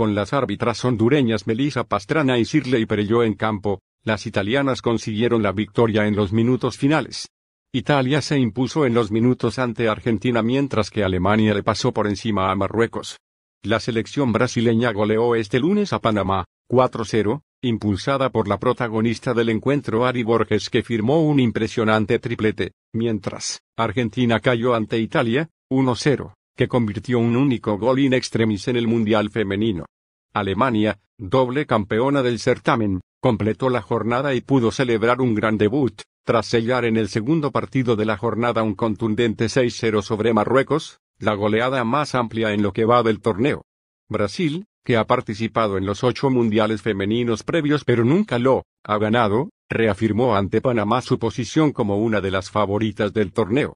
con las árbitras hondureñas Melissa Pastrana y Sirley Perelló en campo, las italianas consiguieron la victoria en los minutos finales. Italia se impuso en los minutos ante Argentina mientras que Alemania le pasó por encima a Marruecos. La selección brasileña goleó este lunes a Panamá, 4-0, impulsada por la protagonista del encuentro Ari Borges que firmó un impresionante triplete, mientras, Argentina cayó ante Italia, 1-0 que convirtió un único gol in extremis en el Mundial femenino. Alemania, doble campeona del certamen, completó la jornada y pudo celebrar un gran debut, tras sellar en el segundo partido de la jornada un contundente 6-0 sobre Marruecos, la goleada más amplia en lo que va del torneo. Brasil, que ha participado en los ocho mundiales femeninos previos pero nunca lo ha ganado, reafirmó ante Panamá su posición como una de las favoritas del torneo.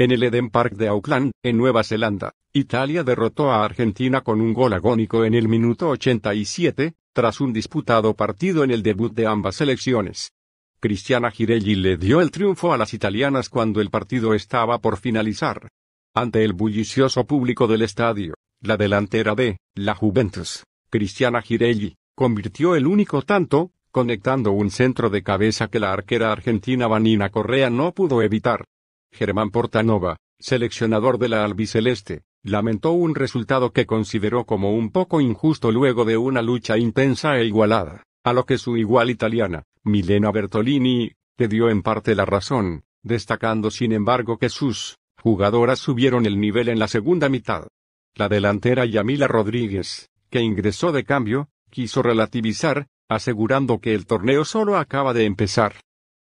En el Eden Park de Auckland, en Nueva Zelanda, Italia derrotó a Argentina con un gol agónico en el minuto 87, tras un disputado partido en el debut de ambas selecciones. Cristiana Girelli le dio el triunfo a las italianas cuando el partido estaba por finalizar. Ante el bullicioso público del estadio, la delantera de la Juventus, Cristiana Girelli, convirtió el único tanto, conectando un centro de cabeza que la arquera argentina Vanina Correa no pudo evitar. Germán Portanova, seleccionador de la albiceleste, lamentó un resultado que consideró como un poco injusto luego de una lucha intensa e igualada, a lo que su igual italiana, Milena Bertolini, le dio en parte la razón, destacando sin embargo que sus jugadoras subieron el nivel en la segunda mitad. La delantera Yamila Rodríguez, que ingresó de cambio, quiso relativizar, asegurando que el torneo solo acaba de empezar.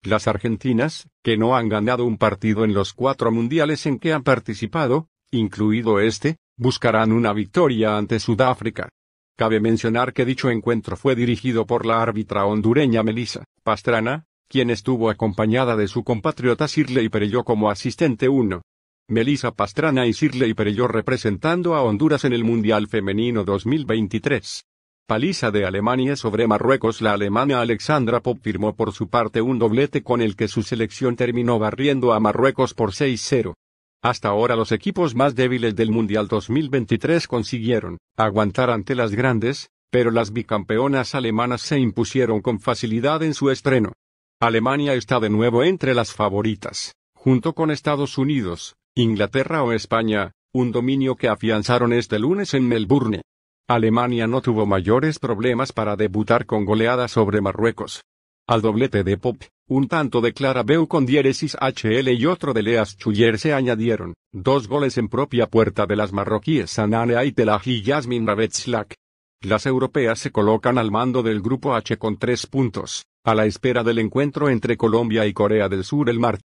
Las argentinas, que no han ganado un partido en los cuatro mundiales en que han participado, incluido este, buscarán una victoria ante Sudáfrica. Cabe mencionar que dicho encuentro fue dirigido por la árbitra hondureña Melissa Pastrana, quien estuvo acompañada de su compatriota Sirley Perello como asistente 1. Melissa Pastrana y Sirley Perello representando a Honduras en el Mundial Femenino 2023. Paliza de Alemania sobre Marruecos La alemana Alexandra Pop firmó por su parte un doblete con el que su selección terminó barriendo a Marruecos por 6-0. Hasta ahora los equipos más débiles del Mundial 2023 consiguieron aguantar ante las grandes, pero las bicampeonas alemanas se impusieron con facilidad en su estreno. Alemania está de nuevo entre las favoritas, junto con Estados Unidos, Inglaterra o España, un dominio que afianzaron este lunes en Melbourne. Alemania no tuvo mayores problemas para debutar con goleadas sobre Marruecos. Al doblete de Pop, un tanto de Clara Beu con diéresis HL y otro de Leas Schuller se añadieron, dos goles en propia puerta de las marroquíes Sanane Aitelaj y Yasmin Ravetslak. Las europeas se colocan al mando del grupo H con tres puntos, a la espera del encuentro entre Colombia y Corea del Sur el martes.